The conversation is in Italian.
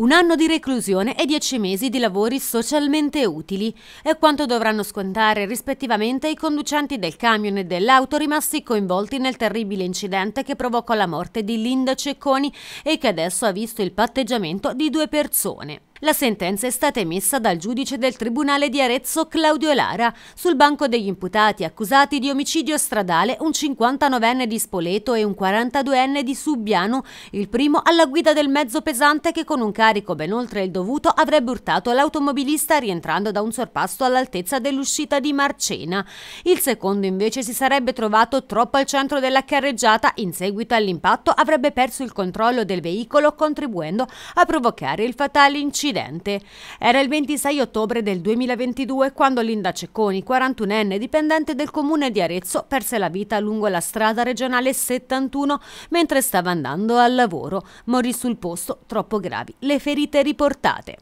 Un anno di reclusione e dieci mesi di lavori socialmente utili è quanto dovranno scontare rispettivamente i conducenti del camion e dell'auto rimasti coinvolti nel terribile incidente che provocò la morte di Linda Cecconi e che adesso ha visto il patteggiamento di due persone. La sentenza è stata emessa dal giudice del Tribunale di Arezzo Claudio Lara. Sul banco degli imputati accusati di omicidio stradale un 59enne di Spoleto e un 42enne di Subbiano, il primo alla guida del mezzo pesante che con un carico ben oltre il dovuto avrebbe urtato l'automobilista rientrando da un sorpasso all'altezza dell'uscita di Marcena. Il secondo invece si sarebbe trovato troppo al centro della carreggiata, in seguito all'impatto avrebbe perso il controllo del veicolo contribuendo a provocare il fatale incidente dell'incidente. Era il 26 ottobre del 2022 quando Linda Cecconi, 41enne dipendente del comune di Arezzo, perse la vita lungo la strada regionale 71 mentre stava andando al lavoro. Morì sul posto, troppo gravi, le ferite riportate.